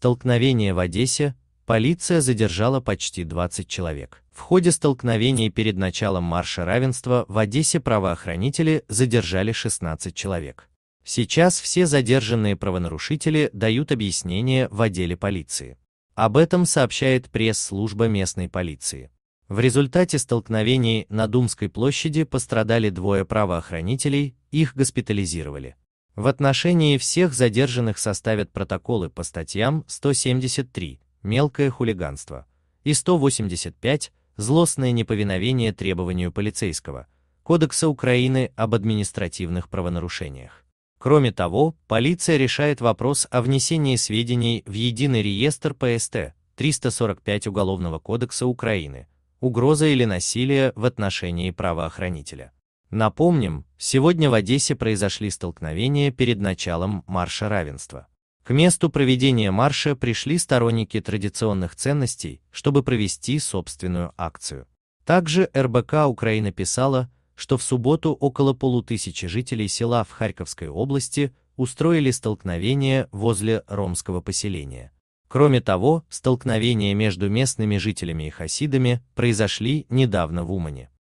Столкновение в Одессе. Полиция задержала почти 20 человек. В ходе столкновений перед началом марша равенства в Одессе правоохранители задержали 16 человек. Сейчас все задержанные правонарушители дают объяснение в отделе полиции. Об этом сообщает пресс-служба местной полиции. В результате столкновений на Думской площади пострадали двое правоохранителей, их госпитализировали. В отношении всех задержанных составят протоколы по статьям 173 «Мелкое хулиганство» и 185 «Злостное неповиновение требованию полицейского» Кодекса Украины об административных правонарушениях. Кроме того, полиция решает вопрос о внесении сведений в единый реестр ПСТ 345 Уголовного кодекса Украины, угроза или насилие в отношении правоохранителя. Напомним, сегодня в Одессе произошли столкновения перед началом марша равенства. К месту проведения марша пришли сторонники традиционных ценностей, чтобы провести собственную акцию. Также РБК Украина писала, что в субботу около полутысячи жителей села в Харьковской области устроили столкновение возле ромского поселения. Кроме того, столкновения между местными жителями и хасидами произошли недавно в Умане.